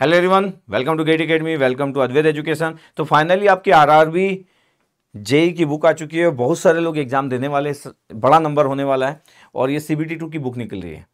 hello everyone welcome to GATE academy welcome to Advait education तो finally आपकी RRB JE e की book आ चुकी है बहुत सारे लोग एग्जाम देने वाले बड़ा नंबर होने वाला है और ये सी बी टी टू की बुक निकल रही है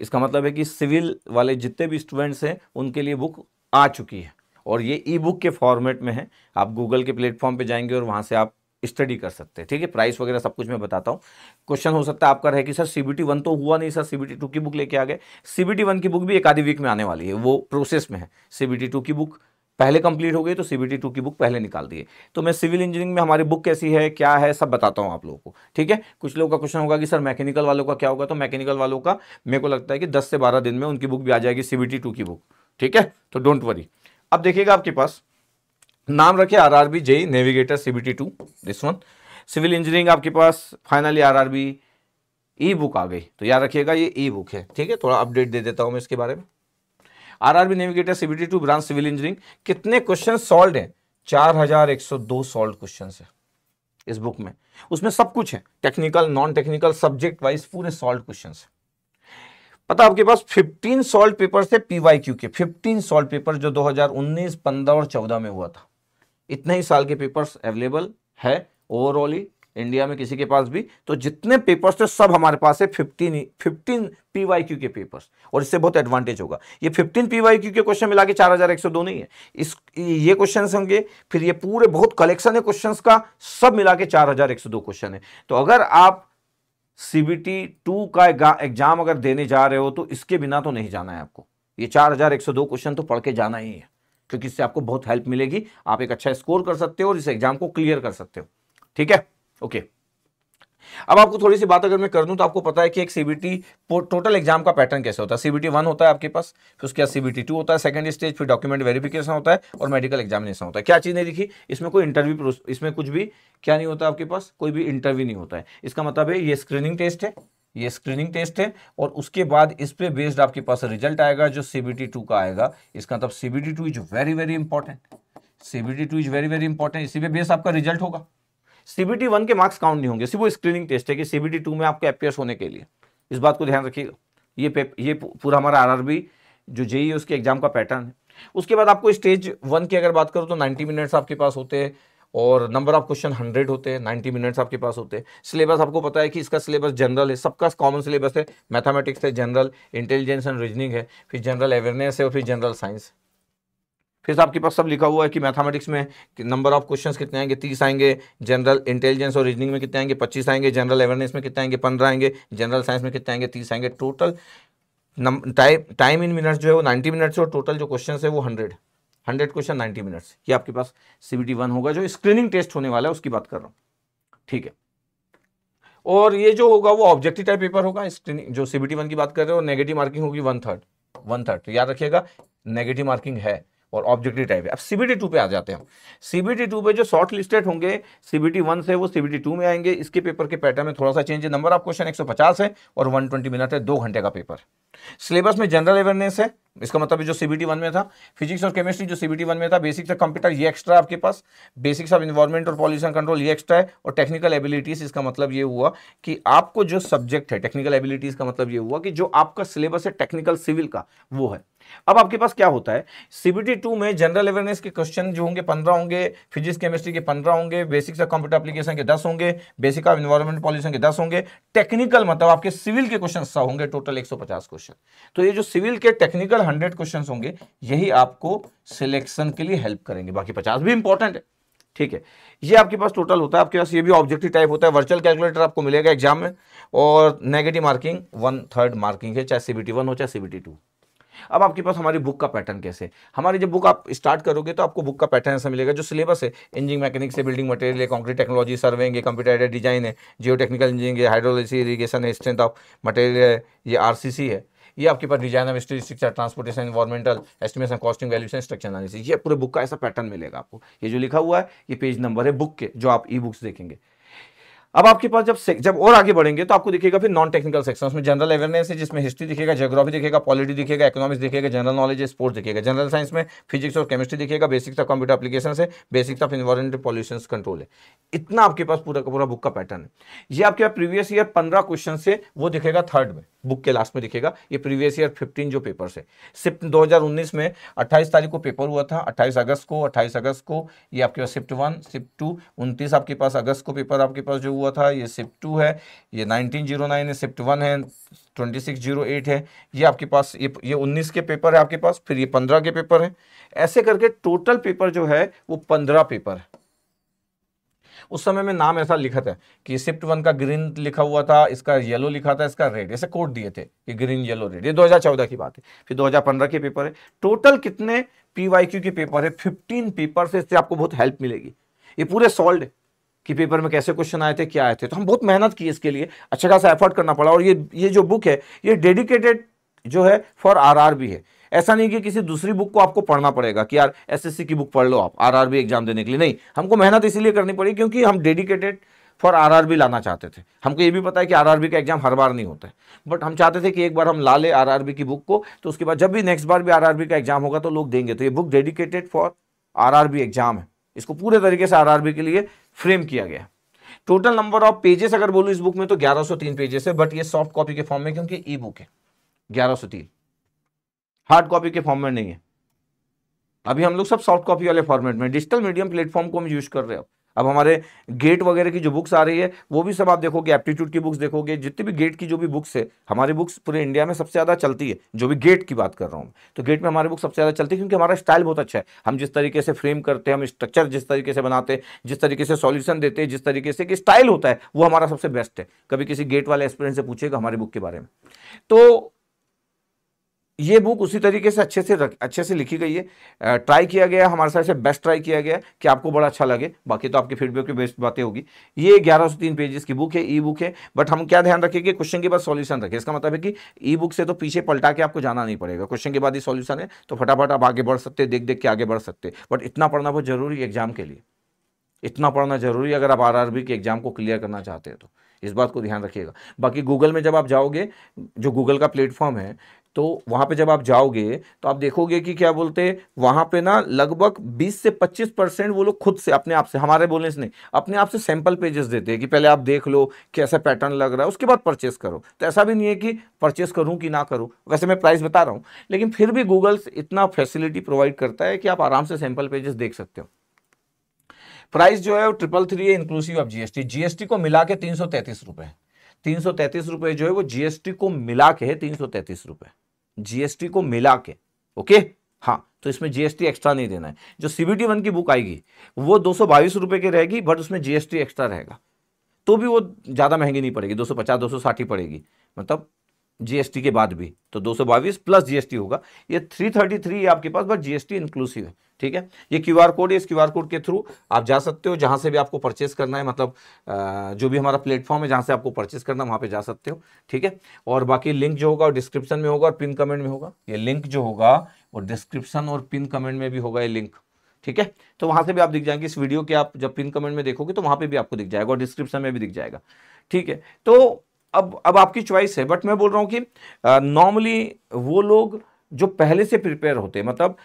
इसका मतलब है कि सिविल वाले जितने भी स्टूडेंट्स हैं उनके लिए बुक आ चुकी है और ये ई बुक के फॉर्मेट में है आप गूगल के प्लेटफॉर्म पर जाएंगे और वहाँ से आप स्टडी कर सकते हैं ठीक है प्राइस वगैरह सब कुछ मैं बताता हूँ क्वेश्चन हो सकता है आपका रहे कि सर सी बी तो हुआ नहीं सर सी बी की बुक लेके आ गए सी बी की बुक भी एक आधी वीक में आने वाली है वो प्रोसेस में है सी बी की बुक पहले कंप्लीट हो गई तो सी बी की बुक पहले निकाल दिए तो मैं सिविल इंजीनियरिंग में हमारी बुक कैसी है क्या है सब बताता हूँ आप लोगों को ठीक है कुछ लोगों का क्वेश्चन होगा कि सर मैकेनिकल वालों का क्या होगा तो मैकेनिकल वालों का मेरे को लगता है कि दस से बारह दिन में उनकी बुक भी आ जाएगी सी बी की बुक ठीक है तो डोंट वरी अब देखिएगा आपके पास नाम रखे R R B JE navigator C B T two this one civil engineering आपके पास finally R R B E book आ गई तो याद रखिएगा ये ई बुक है ठीक है थोड़ा अपडेट दे देता हूँ मैं इसके बारे में R R B navigator C B T two branch civil engineering कितने क्वेश्चन सॉल्व हैं चार हजार एक सौ दो सॉल्व क्वेश्चन है इस बुक में उसमें सब कुछ है technical non technical subject wise पूरे सॉल्व क्वेश्चन है पता आपके पास 15 सॉल्व पेपर थे पीवाईक्यू के 15 सॉल्व पेपर जो 2019, 15 और 14 में हुआ था इतने ही साल के पेपर्स अवेलेबल है ओवरऑली इंडिया में किसी के पास भी तो जितने पेपर्स थे सब हमारे पास है fifteen fifteen P Y Q के पेपर्स और इससे बहुत एडवांटेज होगा ये फिफ्टीन पी वाई क्यू के क्वेश्चन मिला के चार हजार एक सौ दो नहीं है इस ये क्वेश्चन होंगे फिर ये पूरे बहुत कलेक्शन है क्वेश्चन का सब मिला के चार हजार एक सौ दो क्वेश्चन है तो अगर आप सी बी टी टू का एग्जाम अगर देने जा रहे हो तो इसके बिना तो नहीं जाना है आपको ये चार हजार एक सौ दो क्वेश्चन तो पढ़ के जाना ही है क्योंकि इससे आपको बहुत हेल्प मिलेगी आप एक अच्छा स्कोर कर सकते हो और इस एग्जाम को क्लियर कर सकते हो ठीक है ओके अब आपको थोड़ी सी बात अगर मैं कर दूं तो आपको पता है कि एक सीबीटी टोटल एग्जाम का पैटर्न कैसे होता है सीबीटी वन होता है आपके पास फिर उसके बाद सीबीटी टू होता है सेकंड स्टेज फिर डॉक्यूमेंट वेरिफिकेशन होता है और मेडिकल एग्जामिनेशन होता है क्या चीज़ नहीं दिखी इसमें कोई इंटरव्यू इसमें कुछ भी क्या नहीं होता आपके पास कोई भी इंटरव्यू नहीं होता है इसका मतलब है ये स्क्रीनिंग टेस्ट है ये स्क्रीनिंग टेस्ट है और उसके बाद इस पे बेस्ड आपके पास रिजल्ट आएगा जो सीबीटी टू का आएगा इसका मतलब CBT two is very very important CBT two is very very important इसी पे बेस आपका रिजल्ट होगा सीबीटी वन के मार्क्स काउंट नहीं होंगे सिर्फ वो स्क्रीनिंग टेस्ट है कि सीबीटी टू में आपके अपियर्स होने के लिए इस बात को ध्यान रखिएगा ये पे ये पूरा हमारा आरआरबी जो जेई है e उसके एग्जाम का पैटर्न है उसके बाद आपको स्टेज वन की अगर बात करो तो नाइन्टी मिनट्स आपके पास होते हैं और नंबर ऑफ क्वेश्चन हंड्रेड होते हैं नाइन्टी मिनट्स आपके पास होते हैं सिलेबस आपको पता है कि इसका सिलेबस जनरल है सबका कॉमन सिलेबस है मैथमेटिक्स है जनरल इंटेलिजेंस एंड रीजनिंग है फिर जनरल अवेयरनेस है और फिर जनरल साइंस फिर आपके पास सब लिखा हुआ है कि मैथमेटिक्स में नंबर ऑफ क्वेश्चन कितने आएंगे तीस आएंगे जनरल इंटेलिजेंस और रीजनिंग में कितने आएंगे पच्चीस आएंगे जनरल अवेयरनेस में कितने आएंगे पंद्रह आएंगे जनरल साइंस में कितने आएंगे तीस आएंगे total time time in minutes जो है वो नाइन्टी मिनट्स और टोटल जो क्वेश्चन है वो hundred hundred question ninety minutes ये आपके पास सी वन होगा जो स्क्रीनिंग टेस्ट होने वाला है उसकी बात कर रहा हूँ ठीक है और ये जो होगा वो ऑब्जेक्टिव टाइप पेपर होगा स्क्रीनिंग जो सीबीटी वन की बात कर रहे हो नेगेटिव मार्किंग होगी वन थर्ड वन थर्ड तो याद रखिएगा नेगेटिव मार्किंग है और ऑब्जेक्टिव टाइप है अब सीबीटी टू पे आ जाते हैं सीबीटी टू पे जो शॉर्ट लिस्टेड होंगे सीबीटी वन से वो सीबीटी टू में आएंगे इसके पेपर के पैटर्न में थोड़ा सा चेंज है नंबर ऑफ क्वेश्चन 150 है और 120 मिनट है दो घंटे का पेपर सिलेबस में जनरल अवेयरनेस है इसका मतलब जो सीबीटी वन में था फिजिक्स और केमिस्ट्री जो सीबीटी वन में था बेसिक्स ऑफ कंप्यूटर ये एक्स्ट्रा आपके पास बेसिक्स ऑफ इन्वायरमेंट और पॉल्यूशन कंट्रोल ये एक्स्ट्रा है और टेक्निकल एबिलिटीज इसका मतलब ये हुआ कि आपको जो सब्जेक्ट है टेक्निकल एबिलिटीज का मतलब ये हुआ कि जो आपका सिलेबस है टेक्निकल सिविल का वो है अब आपके पास क्या होता है सीबीटी टू में जनरल अवेयरनेस के क्वेश्चन जो होंगे पंद्रह होंगे फिजिक्स केमिस्ट्री के पंद्रह होंगे बेसिक्स ऑफ कंप्यूटर एप्लीकेशन के दस होंगे बेसिक ऑफ इन्वायरमेंट पॉल्यूशन के दस होंगे टेक्निकल मतलब आपके सिविल के क्वेश्चन सौ होंगे टोटल एक क्वेश्चन तो ये जो सिविल के टेक्निकल हंड्रेड क्वेश्चन होंगे यही आपको सिलेक्शन के लिए हेल्प करेंगे बाकी पचास भी इंपॉर्टेंट है ठीक है ये आपके पास टोटल होता है आपके पास ये भी ऑब्जेक्टिव टाइप होता है वर्चुअल कैलकुलेटर आपको मिलेगा एग्जाम में और negative marking one third marking है चाहे सीबीटी वन हो चाहे सीबीटी टू अब आपके पास हमारी बुक का पैटर्न कैसे हमारी जब बुक आप स्टार्ट करोगे तो आपको बुक का पैटर्न ऐसा मिलेगा जो सिलेबस है इंजीनियर मैकेनिक से बिल्डिंग मटेरियल है concrete technology surveying computer aided design है जियो टेक्निकल इंजीनियरिंग है हाइड्रोलॉजी इरीगेशन है स्ट्रेंथ ऑफ मटेरियल है ये आर है ये आपके पास design of structure transportation environmental estimation costing valuation structure analysis ये पूरे बुक का ऐसा पैटर्न मिलेगा आपको ये जो लिखा हुआ है ये पेज नंबर है बुक के जो आप ई बुक्स देखेंगे अब आपके पास जब जब और आगे बढ़ेंगे तो आपको दिखेगा फिर नॉन टेक्निकल सेक्शन में जनरल अवेयरनेस है जिसमें हिस्ट्री दिखेगा जोग्राफी दिखेगा पॉलिटी दिखेगा इकोनॉमिक्स दिखेगा जनरल नॉलेज है स्पोर्ट्स दिखेगा जनरल साइंस में फिजिक्स और केमिस्ट्री दिखेगा बेसिक्स ऑफ कंप्यूटर अपलीकेशन है basics of environment pollution control है इतना आपके पास पूरा का पूरा बुक का पैटर्न है ये आपके पास प्रीवियस ईयर पंद्रह क्वेश्चन से वो दिखेगा थर्ड में बुक के लास्ट में दिखेगा ये प्रीवियस ईयर 15 जो पेपर है सिफ्ट 2019 में 28 तारीख को पेपर हुआ था 28 अगस्त को 28 अगस्त को ये आपके पास सिफ्ट वन सिफ्ट टू उनतीस आपके पास अगस्त को पेपर आपके पास जो हुआ हुआ था ये शिफ्ट टू है ये नाइनटीन जीरो नाइन है शिफ्ट वन है ट्वेंटी सिक्स जीरो एट है ये आपके पास ये ये उन्नीस के पेपर है आपके पास फिर ये पंद्रह के पेपर है ऐसे करके टोटल पेपर जो है वो पंद्रह पेपर है उस समय में नाम ऐसा लिखा था कि शिफ्ट वन का ग्रीन लिखा हुआ था इसका येलो लिखा था इसका रेड ऐसे कोड दिए थे कि ग्रीन येलो रेड ये 2014 की बात है फिर 2015 के पेपर है टोटल कितने पीवाईक्यू के पेपर है 15 पेपर से इससे आपको बहुत हेल्प मिलेगी ये पूरे सॉल्व है कि पेपर में कैसे क्वेश्चन आए थे क्या आए थे तो हम बहुत मेहनत की इसके लिए अच्छा खासा एफर्ट करना पड़ा और ये ये जो बुक है ये डेडिकेटेड जो है फॉर आर बी है ऐसा नहीं कि किसी दूसरी बुक को आपको पढ़ना पड़ेगा कि यार एसएससी की बुक पढ़ लो आप आरआरबी एग्जाम देने के लिए नहीं हमको मेहनत इसीलिए करनी पड़ी क्योंकि हम डेडिकेटेड फॉर बी लाना चाहते थे हमको ये भी पता है कि बी का एग्जाम हर बार नहीं होता है बट हम चाहते थे कि एक बार हम ला ले बी की बुक को तो उसके बाद जब भी नेक्स्ट बार भी बी का एग्जाम होगा तो लोग देंगे तो ये book dedicated for B exam है इसको पूरे तरीके से बी के लिए फ्रेम किया गया टोटल नंबर ऑफ पेजेस अगर बोलू इस बुक में तो 1103 पेजेस है बट ये सॉफ्ट कॉपी के फॉर्म में क्योंकि ई बुक है 1103 हार्ड कॉपी के फॉर्म में नहीं है अभी हम लोग सब सॉफ्ट कॉपी वाले फॉर्मेट में डिजिटल मीडियम प्लेटफॉर्म को हम यूज कर रहे हैं अब हमारे गेट वगैरह की जो बुक्स आ रही है वो भी सब आप देखोगे एप्टीट्यूड की बुक्स देखोगे जितनी भी गेट की जो भी बुक्स है हमारी बुक्स पूरे इंडिया में सबसे ज़्यादा चलती है जो भी गेट की बात कर रहा हूँ तो गेट में हमारी बुक सबसे ज़्यादा चलती है क्योंकि हमारा स्टाइल बहुत अच्छा है हम जिस तरीके से फ्रेम करते हैं हम स्ट्रक्चर जिस तरीके से बनाते हैं जिस तरीके से सॉल्यूशन देते हैं जिस तरीके से कि स्टाइल होता है वो हमारा सबसे बेस्ट है कभी किसी गेट वाले एक्सपीरियंस से पूछेगा हमारी बुक के बारे में तो ये बुक उसी तरीके से अच्छे से रख अच्छे से लिखी गई है ट्राई किया गया हमारे साथ से बेस्ट ट्राई किया गया कि आपको बड़ा अच्छा लगे बाकी तो आपके फीडबैक की बेस्ट बातें होगी ये ग्यारह सौ तीन पेजेस की बुक है ई बुक है बट हम क्या ध्यान रखेंगे क्वेश्चन के बाद सॉल्यूशन रखें इसका मतलब है कि ई बुक से तो पीछे पलटा के आपको जाना नहीं पड़ेगा क्वेश्चन के बाद ही सोल्यूशन है तो फटाफट आप आगे बढ़ सकते देख देख के आगे बढ़ सकते बट इतना पढ़ना बहुत जरूरी एग्जाम के लिए इतना पढ़ना जरूरी अगर आप आर के एग्जाम को क्लियर करना चाहते हैं तो इस बात को ध्यान रखिएगा बाकी गूगल में जब आप जाओगे जो गूगल का प्लेटफॉर्म है तो वहाँ पे जब आप जाओगे तो आप देखोगे कि क्या बोलते हैं वहाँ पे ना लगभग 20 से 25 परसेंट वो लोग खुद से अपने आप से हमारे बोलने से नहीं अपने आप से सैंपल पेजेस देते हैं कि पहले आप देख लो कैसा पैटर्न लग रहा है उसके बाद परचेस करो तो ऐसा भी नहीं है कि परचेस करूँ कि ना करूँ वैसे मैं प्राइस बता रहा हूँ लेकिन फिर भी गूगल्स इतना फैसिलिटी प्रोवाइड करता है कि आप आराम से सैम्पल पेजेस देख सकते हो प्राइस जो है वो ट्रिपल थ्री है इंक्लूसिव ऑफ जीएसटी जीएसटी को मिला के तीन सौ तैतीस रुपए तीन सौ तैतीस रुपए जो है वो जीएसटी को मिला के है तीन सौ तैतीस रुपए जीएसटी को मिला के ओके हाँ तो इसमें जीएसटी एक्स्ट्रा नहीं देना है जो सीबीटी वन की बुक आएगी वो दो सौ बाईस रुपए की रहेगी बट उसमें जीएसटी एक्स्ट्रा रहेगा तो भी वो ज़्यादा महंगी नहीं पड़ेगी दो सौ पचास दो सौ साठ ही पड़ेगी मतलब जीएसटी के बाद भी तो दो सौ बाईस प्लस जीएसटी होगा ये थ्री थर्टी थ्री आपके पास बट जीएसटी इंक्लूसिव है ठीक है ये क्यू आर कोड है इस क्यू आर कोड के थ्रू आप जा सकते हो जहाँ से भी आपको परचेस करना है मतलब जो भी हमारा प्लेटफॉर्म है जहाँ से आपको परचेस करना है वहाँ पर जा सकते हो ठीक है और बाकी लिंक जो होगा डिस्क्रिप्शन में होगा और पिन कमेंट में होगा ये लिंक जो होगा वो डिस्क्रिप्शन और पिन कमेंट में भी होगा ये लिंक ठीक है तो वहाँ से भी आप दिख जाएंगे इस वीडियो के आप जब पिन कमेंट में देखोगे तो वहाँ पर भी आपको दिख जाएगा और डिस्क्रिप्शन में भी दिख जाएगा ठीक है तो अब अब आपकी च्वाइस है बट मैं बोल रहा हूँ कि नॉर्मली वो लोग जो पहले से प्रिपेयर होते हैं मतलब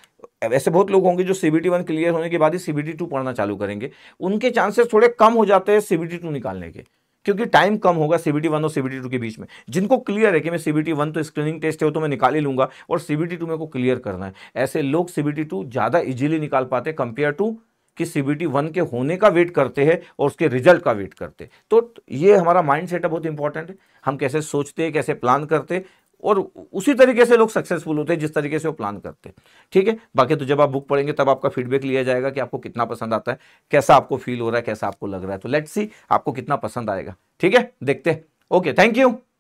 ऐसे बहुत लोग होंगे जो C B T one clear होने के बाद ही सी बी टी टू पढ़ना चालू करेंगे उनके चांसेस थोड़े कम हो जाते हैं सी बी टी टू निकालने के क्योंकि टाइम कम होगा सी बी टी वन और सी बी टी टू के बीच में जिनको क्लियर है कि मैं सी बी टी वन तो स्क्रीनिंग टेस्ट है वो तो मैं निकाल ही लूंगा और सी बी टी टू मेरे को क्लियर करना है ऐसे लोग सी बी टी टू ज़्यादा इजीली निकाल पाते कंपेयर टू कि सी बी टी वन के होने का वेट करते हैं और उसके रिजल्ट का वेट करते तो ये हमारा माइंड सेटअप बहुत इंपॉर्टेंट है हम कैसे सोचते हैं कैसे प्लान करते और उसी तरीके से लोग सक्सेसफुल होते हैं जिस तरीके से वो प्लान करते हैं ठीक है बाकी तो जब आप बुक पढ़ेंगे तब आपका फीडबैक लिया जाएगा कि आपको कितना पसंद आता है कैसा आपको फील हो रहा है कैसा आपको लग रहा है तो लेट्स सी आपको कितना पसंद आएगा ठीक है देखते हैं ओके थैंक यू